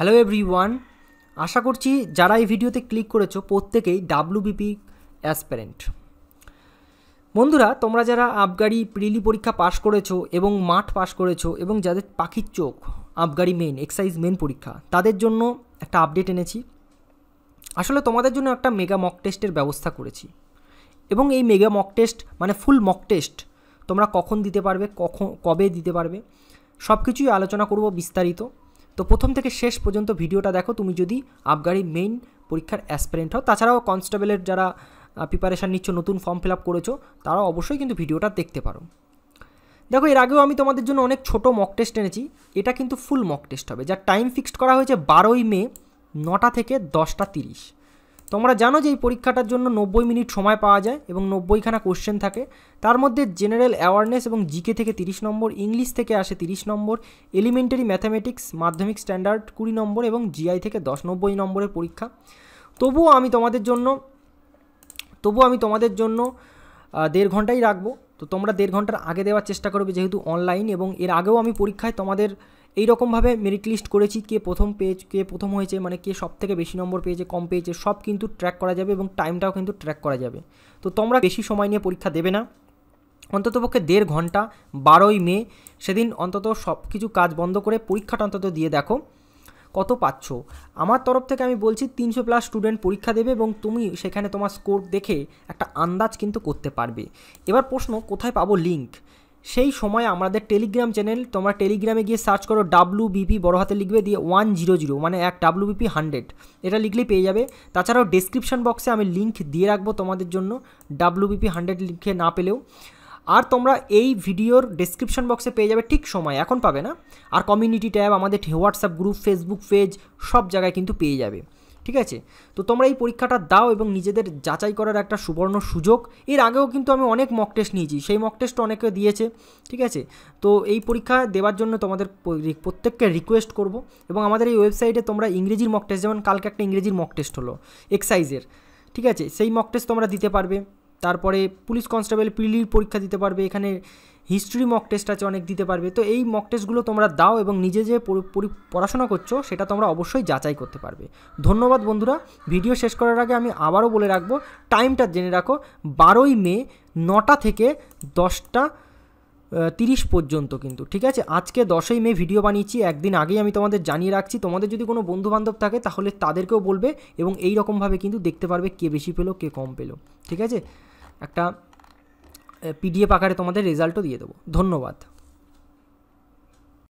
hello every one আশা করছি যারা এই ভিডিওতে ক্লিক করেছো প্রত্যেকেই ডাব্লুবিপি অ্যাসপ্যারেন্ট বন্ধুরা তোমরা যারা আবগারি প্রিলি পরীক্ষা পাশ করেছো এবং মাঠ পাশ করেছো এবং যাদের পাখির চোখ আবগারি মেন এক্সাইজ মেন পরীক্ষা তাদের জন্য একটা আপডেট এনেছি আসলে তোমাদের জন্য একটা মেগা মক টেস্টের ব্যবস্থা করেছি এবং এই মেগা মক টেস্ট মানে ফুল মক টেস্ট তোমরা কখন দিতে পারবে কখন কবে দিতে পারবে সব কিছুই আলোচনা করব বিস্তারিত তো প্রথম থেকে শেষ পর্যন্ত ভিডিওটা দেখো তুমি যদি আবগারি মেইন পরীক্ষার অ্যাসপিরেন্ট হও তাছাড়াও কনস্টেবলের যারা প্রিপারেশান নিচ্ছ নতুন ফর্ম ফিল আপ করেছো তারা অবশ্যই কিন্তু ভিডিওটা দেখতে পারো দেখো এর আগেও আমি তোমাদের জন্য অনেক ছোট মক টেস্ট এনেছি এটা কিন্তু ফুল মক টেস্ট হবে যার টাইম ফিক্সড করা হয়েছে বারোই মে নটা থেকে দশটা তিরিশ তোমরা জানো যে এই পরীক্ষাটার জন্য নব্বই মিনিট সময় পাওয়া যায় এবং নব্বইখানা কোশ্চেন থাকে তার মধ্যে জেনারেল অ্যাওয়ারনেস এবং জিকে থেকে তিরিশ নম্বর ইংলিশ থেকে আসে তিরিশ নম্বর এলিমেন্টারি ম্যাথামেটিক্স মাধ্যমিক স্ট্যান্ডার্ড কুড়ি নম্বর এবং জিআই থেকে দশ নব্বই নম্বরের পরীক্ষা তবুও আমি তোমাদের জন্য তবুও আমি তোমাদের জন্য দেড় ঘন্টাই রাখবো তো তোমরা দেড় ঘন্টার আগে দেওয়ার চেষ্টা করবে যেহেতু অনলাইন এবং এর আগেও আমি পরীক্ষায় তোমাদের এই রকমভাবে মেরিট লিস্ট করেছি কে প্রথম পেজ কে প্রথম হয়েছে মানে কে সব থেকে বেশি নম্বর পেয়েছে কম পেয়েছে সব কিন্তু ট্র্যাক করা যাবে এবং টাইমটাও কিন্তু ট্র্যাক করা যাবে তো তোমরা বেশি সময় নিয়ে পরীক্ষা দেবে না অন্ততপক্ষে দেড় ঘন্টা বারোই মে সেদিন অন্তত সব কিছু কাজ বন্ধ করে পরীক্ষাটা অন্তত দিয়ে দেখো কত পাচ্ছ আমার তরফ থেকে আমি বলছি তিনশো প্লাস স্টুডেন্ট পরীক্ষা দেবে এবং তুমি সেখানে তোমার স্কোর দেখে একটা আন্দাজ কিন্তু করতে পারবে এবার প্রশ্ন কোথায় পাবো লিঙ্ক সেই সময় আমাদের টেলিগ্রাম চ্যানেল তোমরা টেলিগ্রামে গিয়ে সার্চ করো ডাব্লু বিপি বড় হাতে লিখবে দিয়ে ওয়ান জিরো জিরো মানে এক ডাব্লু বিপি হান্ড্রেড এটা লিখলেই পেয়ে যাবে তাছাড়াও ডিসক্রিপশান বক্সে আমি লিঙ্ক দিয়ে রাখবো তোমাদের জন্য ডাব্লু বিপি হান্ড্রেড লিখে না পেলেও আর তোমরা এই ভিডিওর ডেসক্রিপশন বক্সে পেয়ে যাবে ঠিক সময় এখন পাবে না আর কমিউনিটি ট্যাব আমাদের হোয়াটসঅ্যাপ গ্রুপ ফেসবুক পেজ সব জায়গায় কিন্তু পেয়ে যাবে ঠিক আছে তো তোমরা এই পরীক্ষাটা দাও এবং নিজেদের যাচাই করার একটা সুবর্ণ সুযোগ এর আগেও কিন্তু আমি অনেক মক টেস্ট নিয়েছি সেই মক টেস্ট অনেকে দিয়েছে ঠিক আছে তো এই পরীক্ষা দেওয়ার জন্য তোমাদের প্রত্যেককে রিকোয়েস্ট করব এবং আমাদের এই ওয়েবসাইটে তোমরা ইংরেজির মক টেস্ট যেমন কালকে একটা ইংরেজির মক টেস্ট হলো এক্সাইজের ঠিক আছে সেই মক টেস্ট তোমরা দিতে পারবে তারপরে পুলিশ কনস্টেবল পিলির e পরীক্ষা দিতে পারবে এখানে হিস্ট্রি মক টেস্ট আছে অনেক দিতে পারবে তো এই মক টেস্টগুলো তোমরা দাও এবং নিজে যে পড়াশোনা করছো সেটা তোমরা অবশ্যই যাচাই করতে পারবে ধন্যবাদ বন্ধুরা ভিডিও শেষ করার আগে আমি আবারও বলে রাখবো টাইমটা জেনে রাখো বারোই মে নটা থেকে দশটা তিরিশ পর্যন্ত কিন্তু ঠিক আছে আজকে দশই মে ভিডিও বানিয়েছি একদিন আগেই আমি তোমাদের জানিয়ে রাখছি তোমাদের যদি কোনো বন্ধুবান্ধব থাকে তাহলে তাদেরকেও বলবে এবং এই রকমভাবে কিন্তু দেখতে পারবে কে বেশি পেলো কে কম পেলো ঠিক আছে একটা পিডিএফ আকারে তোমাদের রেজাল্টও দিয়ে দেবো ধন্যবাদ